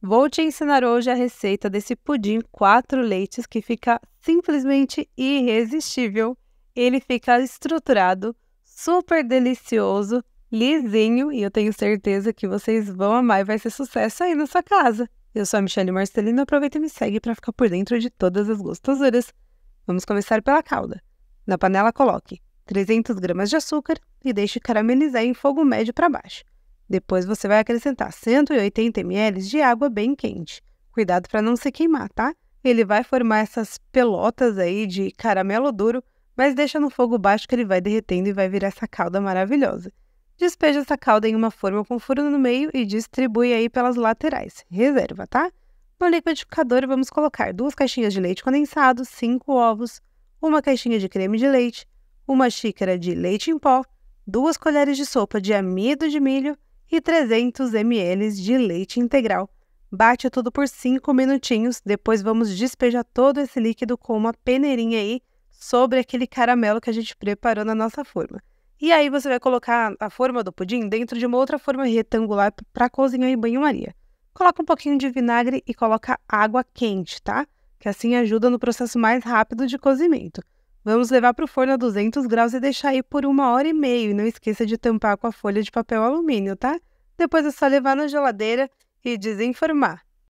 Vou te ensinar hoje a receita desse pudim quatro leites que fica simplesmente irresistível. Ele fica estruturado, super delicioso, lisinho e eu tenho certeza que vocês vão amar e vai ser sucesso aí na sua casa. Eu sou a Michelle Marcelino, aproveita e me segue para ficar por dentro de todas as gostosuras. Vamos começar pela calda. Na panela coloque 300 gramas de açúcar e deixe caramelizar em fogo médio para baixo. Depois você vai acrescentar 180 ml de água bem quente. Cuidado para não se queimar, tá? Ele vai formar essas pelotas aí de caramelo duro, mas deixa no fogo baixo que ele vai derretendo e vai virar essa calda maravilhosa. Despeja essa calda em uma forma com furo no meio e distribui aí pelas laterais. Reserva, tá? No liquidificador vamos colocar duas caixinhas de leite condensado, cinco ovos, uma caixinha de creme de leite, uma xícara de leite em pó, duas colheres de sopa de amido de milho, e 300 ml de leite integral. Bate tudo por 5 minutinhos, depois vamos despejar todo esse líquido com uma peneirinha aí sobre aquele caramelo que a gente preparou na nossa forma. E aí você vai colocar a forma do pudim dentro de uma outra forma retangular para cozinhar em banho-maria. Coloca um pouquinho de vinagre e coloca água quente, tá? Que assim ajuda no processo mais rápido de cozimento. Vamos levar para o forno a 200 graus e deixar aí por uma hora e meia. E não esqueça de tampar com a folha de papel alumínio, tá? Depois é só levar na geladeira e desenformar.